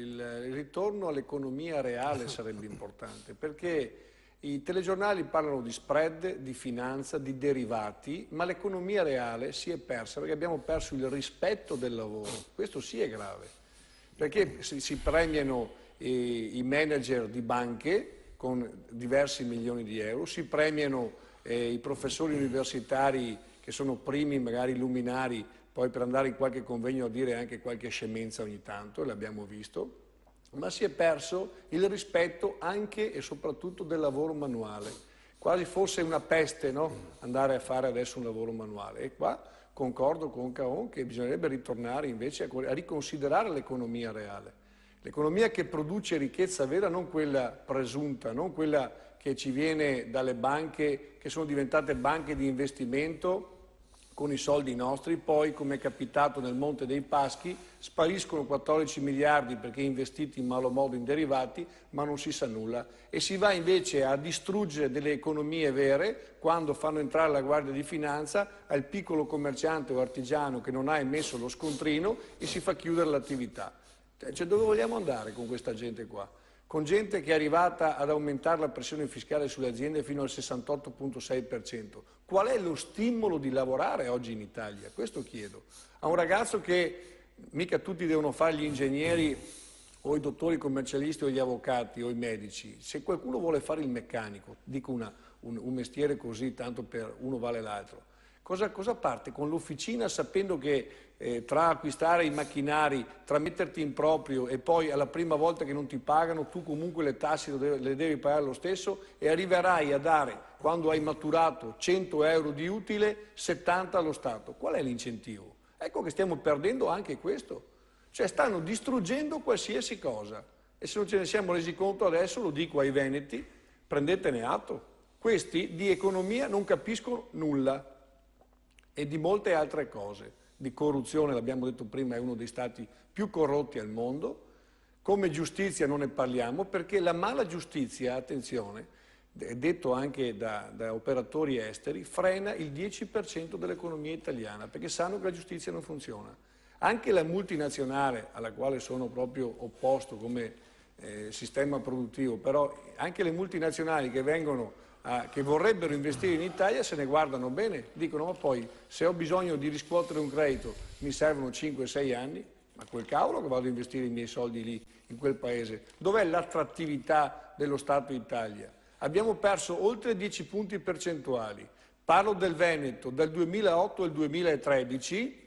il ritorno all'economia reale sarebbe importante, perché i telegiornali parlano di spread, di finanza, di derivati, ma l'economia reale si è persa perché abbiamo perso il rispetto del lavoro. Questo sì è grave, perché si, premiano i manager di banche con diversi milioni di euro, si premiano eh, i professori universitari che sono primi magari luminari, poi per andare in qualche convegno a dire anche qualche scemenza ogni tanto, l'abbiamo visto, ma si è perso il rispetto anche e soprattutto del lavoro manuale. Quasi fosse una peste no? andare a fare adesso un lavoro manuale. E qua concordo con Caon che bisognerebbe ritornare invece a riconsiderare l'economia reale. L'economia che produce ricchezza vera, non quella presunta, non quella che ci viene dalle banche, che sono diventate banche di investimento con i soldi nostri, poi come è capitato nel Monte dei Paschi spariscono 14 miliardi perché investiti in malo modo in derivati, ma non si sa nulla e si va invece a distruggere delle economie vere quando fanno entrare la Guardia di Finanza al piccolo commerciante o artigiano che non ha emesso lo scontrino e si fa chiudere l'attività. Cioè, dove vogliamo andare con questa gente qua? con gente che è arrivata ad aumentare la pressione fiscale sulle aziende fino al 68,6%. Qual è lo stimolo di lavorare oggi in Italia? Questo chiedo. A un ragazzo che mica tutti devono fare gli ingegneri o i dottori commercialisti o gli avvocati o i medici, se qualcuno vuole fare il meccanico, dico una, un, un mestiere così, tanto per uno vale l'altro, Cosa, cosa parte con l'officina sapendo che eh, tra acquistare i macchinari, tra metterti in proprio e poi alla prima volta che non ti pagano tu comunque le tasse le devi pagare lo stesso e arriverai a dare, quando hai maturato 100 euro di utile, 70 allo Stato. Qual è l'incentivo? Ecco che stiamo perdendo anche questo. Cioè stanno distruggendo qualsiasi cosa. E se non ce ne siamo resi conto adesso, lo dico ai Veneti, prendetene atto. Questi di economia non capiscono nulla e di molte altre cose, di corruzione, l'abbiamo detto prima, è uno dei stati più corrotti al mondo, come giustizia non ne parliamo perché la mala giustizia, attenzione, è detto anche da, da operatori esteri, frena il 10% dell'economia italiana perché sanno che la giustizia non funziona. Anche la multinazionale, alla quale sono proprio opposto come eh, sistema produttivo, però anche le multinazionali che vengono eh, che vorrebbero investire in Italia se ne guardano bene, dicono ma poi se ho bisogno di riscuotere un credito mi servono 5-6 anni, ma quel cavolo che vado a investire i miei soldi lì, in quel paese. Dov'è l'attrattività dello Stato Italia? Abbiamo perso oltre 10 punti percentuali. Parlo del Veneto, dal 2008 al 2013,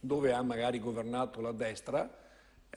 dove ha magari governato la destra,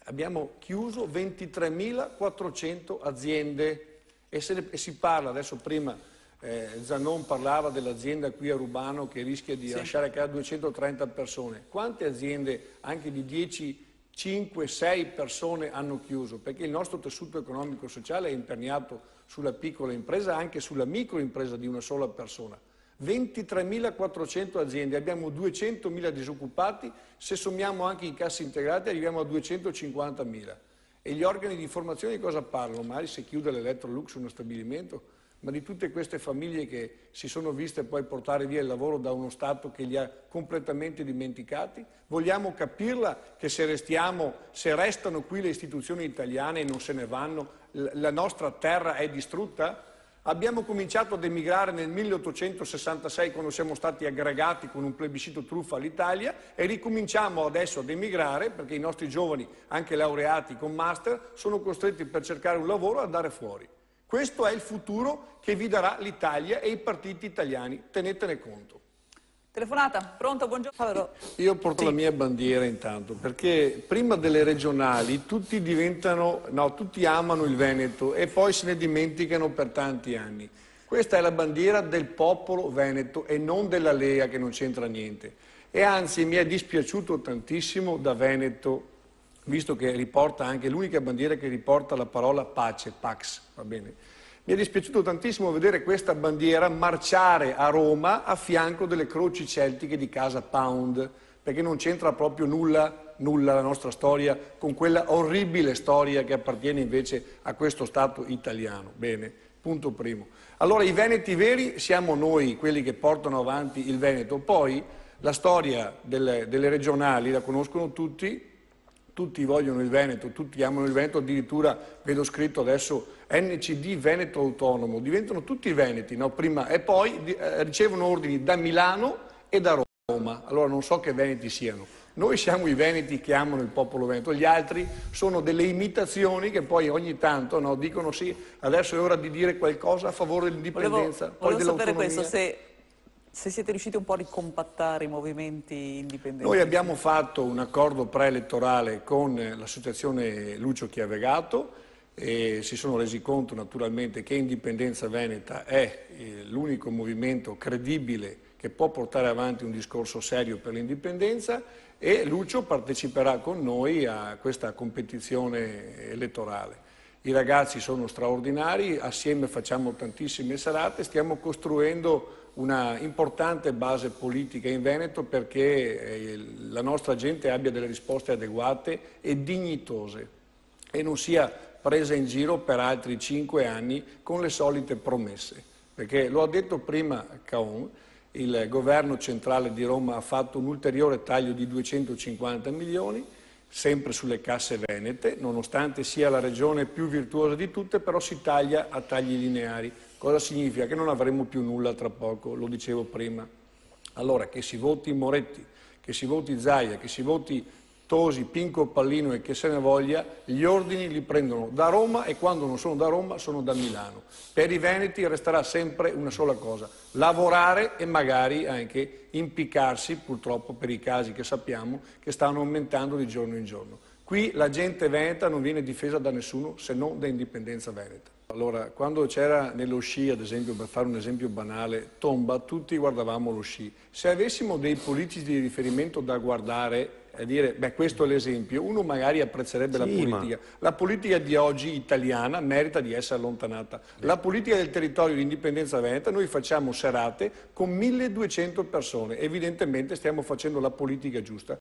abbiamo chiuso 23.400 aziende e, ne, e si parla adesso prima eh, Zanon parlava dell'azienda qui a Rubano che rischia di sì. lasciare a casa 230 persone. Quante aziende, anche di 10, 5, 6 persone hanno chiuso? Perché il nostro tessuto economico e sociale è imperniato sulla piccola impresa, anche sulla microimpresa di una sola persona. 23.400 aziende, abbiamo 200.000 disoccupati, se sommiamo anche i cassi integrati arriviamo a 250.000. E gli organi di formazione di cosa parlano? Mari se chiude l'Electrolux uno stabilimento ma di tutte queste famiglie che si sono viste poi portare via il lavoro da uno Stato che li ha completamente dimenticati? Vogliamo capirla che se, restiamo, se restano qui le istituzioni italiane e non se ne vanno, la nostra terra è distrutta? Abbiamo cominciato ad emigrare nel 1866 quando siamo stati aggregati con un plebiscito truffa all'Italia e ricominciamo adesso ad emigrare perché i nostri giovani, anche laureati con master, sono costretti per cercare un lavoro a andare fuori. Questo è il futuro che vi darà l'Italia e i partiti italiani, tenetene conto. Telefonata, pronto, buongiorno. Io porto sì. la mia bandiera intanto, perché prima delle regionali tutti, no, tutti amano il Veneto e poi se ne dimenticano per tanti anni. Questa è la bandiera del popolo veneto e non della Lea che non c'entra niente. E anzi mi è dispiaciuto tantissimo da Veneto visto che riporta anche l'unica bandiera che riporta la parola pace, pax, va bene. Mi è dispiaciuto tantissimo vedere questa bandiera marciare a Roma a fianco delle croci celtiche di casa Pound, perché non c'entra proprio nulla, nulla la nostra storia con quella orribile storia che appartiene invece a questo Stato italiano. Bene, punto primo. Allora i Veneti veri siamo noi, quelli che portano avanti il Veneto. Poi la storia delle, delle regionali la conoscono tutti, tutti vogliono il Veneto, tutti amano il Veneto, addirittura vedo scritto adesso NCD Veneto Autonomo, diventano tutti veneti, no? Prima, e poi eh, ricevono ordini da Milano e da Roma, allora non so che veneti siano. Noi siamo i veneti che amano il popolo veneto, gli altri sono delle imitazioni che poi ogni tanto no, dicono sì, adesso è ora di dire qualcosa a favore dell'indipendenza. Volevo, volevo sapere questo, se se siete riusciti un po' a ricompattare i movimenti indipendenti. Noi abbiamo fatto un accordo preelettorale con l'associazione Lucio Chiavegato e si sono resi conto naturalmente che Indipendenza Veneta è eh, l'unico movimento credibile che può portare avanti un discorso serio per l'indipendenza e Lucio parteciperà con noi a questa competizione elettorale. I ragazzi sono straordinari, assieme facciamo tantissime serate, stiamo costruendo una importante base politica in Veneto perché eh, la nostra gente abbia delle risposte adeguate e dignitose e non sia presa in giro per altri cinque anni con le solite promesse. Perché lo ha detto prima Caon, il governo centrale di Roma ha fatto un ulteriore taglio di 250 milioni, sempre sulle casse venete, nonostante sia la regione più virtuosa di tutte, però si taglia a tagli lineari. Cosa significa? Che non avremo più nulla tra poco, lo dicevo prima. Allora, che si voti Moretti, che si voti Zaia, che si voti Tosi, Pinco, Pallino e che se ne voglia, gli ordini li prendono da Roma e quando non sono da Roma sono da Milano. Per i Veneti resterà sempre una sola cosa, lavorare e magari anche impiccarsi, purtroppo per i casi che sappiamo, che stanno aumentando di giorno in giorno. Qui la gente veneta non viene difesa da nessuno se non da Indipendenza Veneta. Allora, quando c'era nello sci, ad esempio, per fare un esempio banale, tomba, tutti guardavamo lo sci. Se avessimo dei politici di riferimento da guardare e dire, beh, questo è l'esempio, uno magari apprezzerebbe sì, la politica. Ma... La politica di oggi italiana merita di essere allontanata. La politica del territorio di indipendenza veneta, noi facciamo serate con 1200 persone. Evidentemente stiamo facendo la politica giusta.